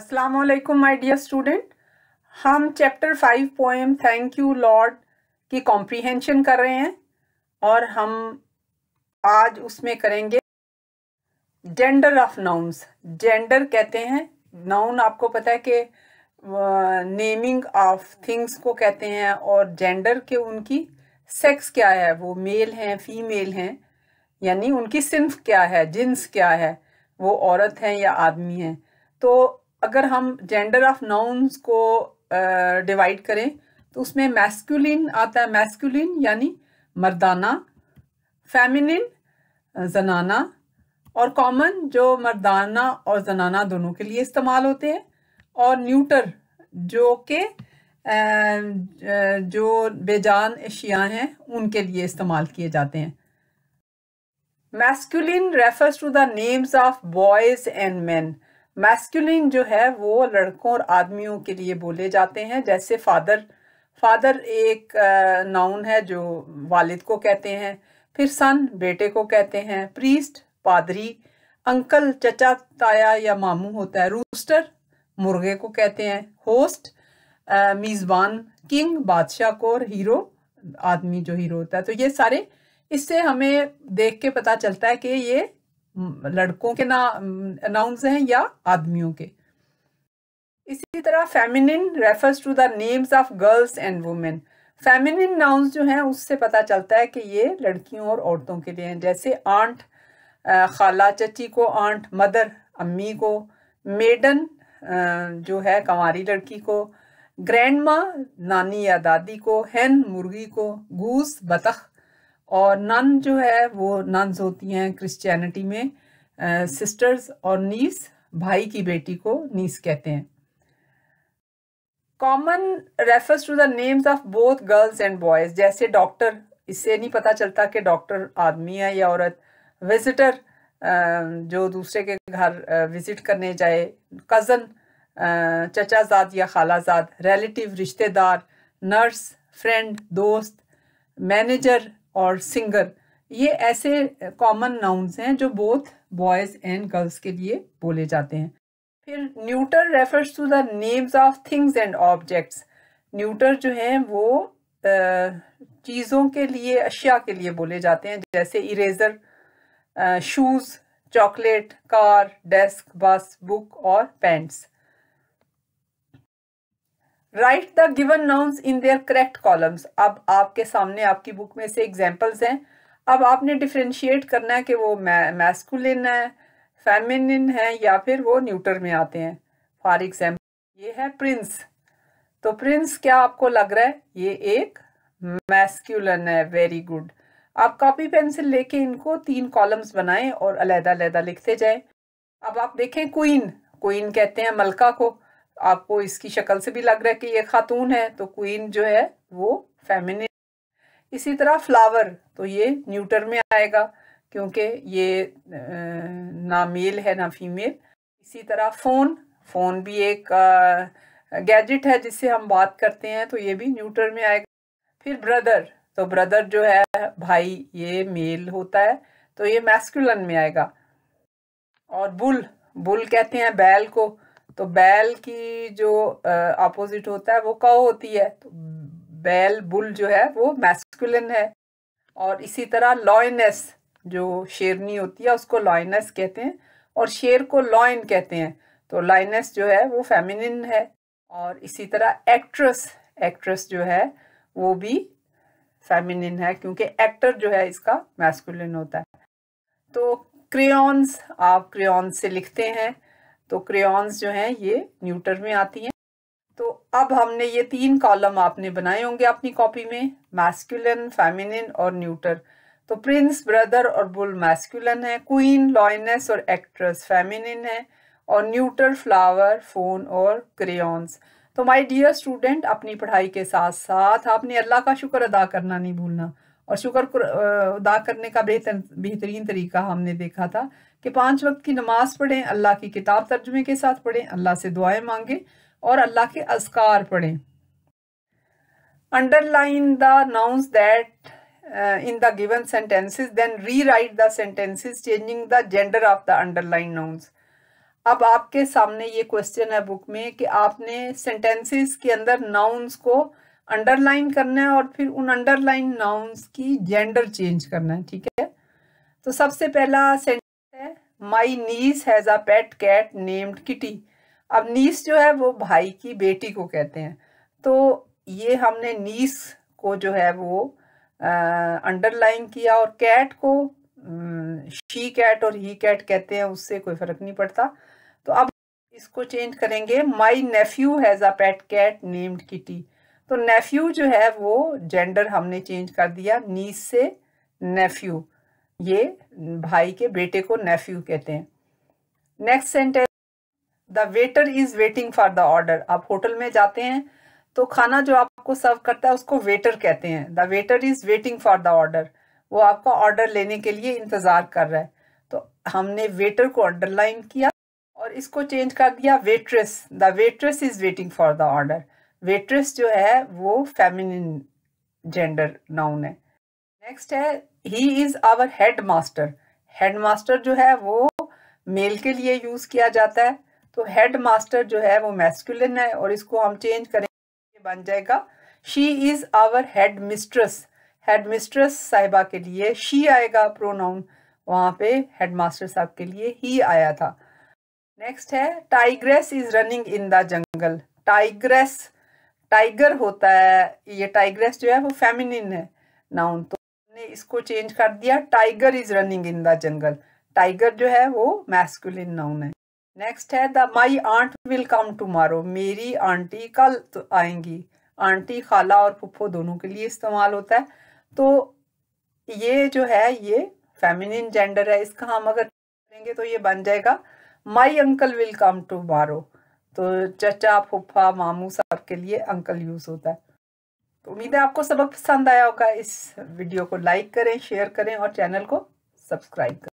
अस्सलाम वालेकुम my dear student हम chapter five poem thank you lord की कॉम्प्रीहेंशन कर रहे हैं और हम आज उसमें करेंगे जेंडर ऑफ नाउन्स जेंडर कहते हैं नाउन आपको पता है कि नेमिंग ऑफ थिंग्स को कहते हैं और जेंडर के उनकी सेक्स क्या है वो मेल हैं फीमेल हैं यानी उनकी सिंफ क्या है जिन्स क्या है वो औरत हैं या आदमी हैं तो अगर हम जेंडर ऑफ नाउन्स को डिवाइड uh, करें तो उसमें मैस्कुलिन आता है मैस्कुलिन यानी मर्दाना फेमिनिन जनाना और कॉमन जो मर्दाना और जनाना दोनों के लिए इस्तेमाल होते हैं और न्यूटर जो के जो बेजान अशिया हैं उनके लिए इस्तेमाल किए जाते हैं masculine refers to the names of boys and man masculine जो है वो लड़कों और आदमियों के लिए बोले जाते हैं जैसे फादर फादर एक नाउन है जो वालिद को कहते हैं फिर सन बेटे को कहते हैं प्रीस्ट पादरी अंकल चचा ताया या मामू होता है रूस्टर मुर्गे को कहते हैं होस्ट मेज़बान किंग बादशाह को और हीरो आदमी जो हीरो होता है तो ये सारे इससे हमें देख के पता चलता है कि ये लड़कों के ना अनाउंस हैं या आदमियों के इसी तरह feminine refers to the names of girls and women feminine nouns जो हैं उससे पता चलता है कि ये लड़कियों और औरतों के लिए हैं जैसे आंट खाला चची को आंट मदर अम्मी को मेडन जो है कंवारी लड़की को ग्रैंड नानी या दादी को हैन मुर्गी को गूस बतख और नन जो है वो नन्स होती हैं क्रिश्चियनिटी में सिस्टर्स और नीस भाई की बेटी को नीस कहते हैं common refers to the names of both girls and boys जैसे डॉक्टर इससे नहीं पता चलता कि डॉक्टर आदमी है या औरत विजिटर जो दूसरे के घर विज़िट करने जाए कज़न चचाजाद या खालाजाद रिलेटिव रिश्तेदार नर्स फ्रेंड दोस्त मैनेजर और सिंगर ये ऐसे कॉमन नाउन्स हैं जो बोथ बॉयज़ एंड गर्ल्स के लिए बोले जाते हैं फिर neuter refers to the names of things and objects neuter जो हैं वो चीज़ों के लिए अशिया के लिए बोले जाते हैं जैसे eraser shoes chocolate car desk bus book और paints write the given nouns in their correct columns अब आपके सामने आपकी बुक में से एग्जाम्पल्स हैं अब आपने डिफ्रेंशिएट करना है कि वो मैस्कुलिन है फेमिनिन है या फिर वो न्यूटर में आते हैं फॉर एग्जाम्पल ये है प्रिंस तो प्रिंस क्या आपको लग रहा है ये एक मैस्कुलन है वेरी गुड आप कॉपी पेंसिल लेके इनको तीन कॉलम्स बनाएं और अलहदा अलहदा लिखते जाएं अब आप देखें क्वीन क्वीन कहते हैं मलका को आपको इसकी शक्ल से भी लग रहा है कि ये खातून है तो क्वीन जो है वो फेमिन इसी तरह फ्लावर तो ये न्यूटर में आएगा क्योंकि ये ना मेल है ना फीमेल इसी तरह फ़ोन फ़ोन भी एक गैजेट है जिससे हम बात करते हैं तो ये भी न्यूटर में आएगा फिर ब्रदर तो ब्रदर जो है भाई ये मेल होता है तो ये मैस्कुलन में आएगा और बुल बुल कहते हैं बैल को तो बैल की जो अपोजिट होता है वो कौ होती है तो बैल बुल जो है वो मैस्कुलिन है और इसी तरह लॉयनेस जो शेरनी होती है उसको लॉयनेस कहते हैं और शेर को लॉयन कहते हैं तो लाइनेस जो है वो फेमिनिन है और इसी तरह एक्ट्रेस एक्ट्रेस जो है वो भी फेमिनिन है क्योंकि एक्टर जो है इसका मैस्कुलिन होता है तो क्रेन्स आप क्रेन्स से लिखते हैं तो क्रेयॉन्स जो हैं ये न्यूटर में आती हैं तो अब हमने ये तीन कॉलम आपने बनाए होंगे अपनी कॉपी में मैस्कुलिन फेमिनिन और न्यूटर तो प्रिंस ब्रदर और बुल मैस्कुलिन है क्वीन लॉयनेस और एक्ट्रेस फेमिनिन है और न्यूटर फ्लावर फोन और क्रेयॉन्स तो माय डियर स्टूडेंट अपनी पढ़ाई के साथ साथ आपने अल्लाह का शुक्र अदा करना नहीं भूलना और शुक्र अदा करने का बेहतर बेहतरीन तरीका हमने देखा था कि पांच वक्त की नमाज पढ़ें अल्लाह की किताब तर्जुमे के साथ पढ़ें अल्लाह से दुआएं मांगें और अल्लाह के असकार पढ़ें underline the nouns that in the given sentences then rewrite the sentences changing the gender of the underline nouns अब आपके सामने ये क्वेश्चन है बुक में कि आपने सेंटेंसेस के अंदर नाउंस को अंडरलाइन करना है और फिर उन अंडरलाइन नाउंस की जेंडर चेंज करना है ठीक है तो सबसे पहला my niece has a pet cat named Kitty अब नीस जो है वो भाई की बेटी को कहते हैं तो ये हमने नीस को जो है वो अंडरलाइन किया और कैट को शी कैट और ही कैट कहते हैं उससे कोई फ़र्क नहीं पड़ता तो अब इसको चेंज करेंगे my nephew has a pet cat named Kitty तो नेफ्यू जो है वो जेंडर हमने चेंज कर दिया नीस से नेफ्यू ये भाई के बेटे को नेफ्यू कहते हैं next sentence the waiter is waiting for the order आप होटल में जाते हैं तो खाना जो आपको सर्व करता है उसको वेटर कहते हैं the waiter is waiting for the order वो आपका ऑर्डर लेने के लिए इंतज़ार कर रहा है तो हमने वेटर को अंडरलाइन किया और इसको चेंज कर दिया waitress the waitress is waiting for the order waitress जो है वो फेमिनिन जेंडर नाउन है नेक्स्ट है he is our head master head master जो है वो मेल के लिए यूज़ किया जाता है तो हेड मास्टर जो है वो मैस्कुलिन है और इसको हम चेंज करेंगे बन जाएगा she is our head mistress head mistress साहिबा के लिए शी आएगा प्रोनाउन वहां पे हेड मास्टर साहब के लिए ही आया था नेक्स्ट है tigress is running in the jungle tigress tiger होता है ये टाइग्रेस जो है वो फेमिनिन है नाउन तो हमने इसको चेंज कर दिया tiger is running in the jungle tiger जो है वो मैस्कुलिन नाउन है नेक्स्ट है the my aunt will come tomorrow मेरी आंटी कल तो आएंगी आंटी खाला और फुफ्फो दोनों के लिए इस्तेमाल होता है तो ये जो है ये फेमिनिन जेंडर है इसका हम अगर करेंगे तो ये बन जाएगा my uncle will come tomorrow तो चचा फुफा मामू साहब के लिए अंकल यूज़ होता है तो उम्मीद है आपको सबक पसंद आया होगा इस वीडियो को लाइक करें शेयर करें और चैनल को सब्सक्राइब करें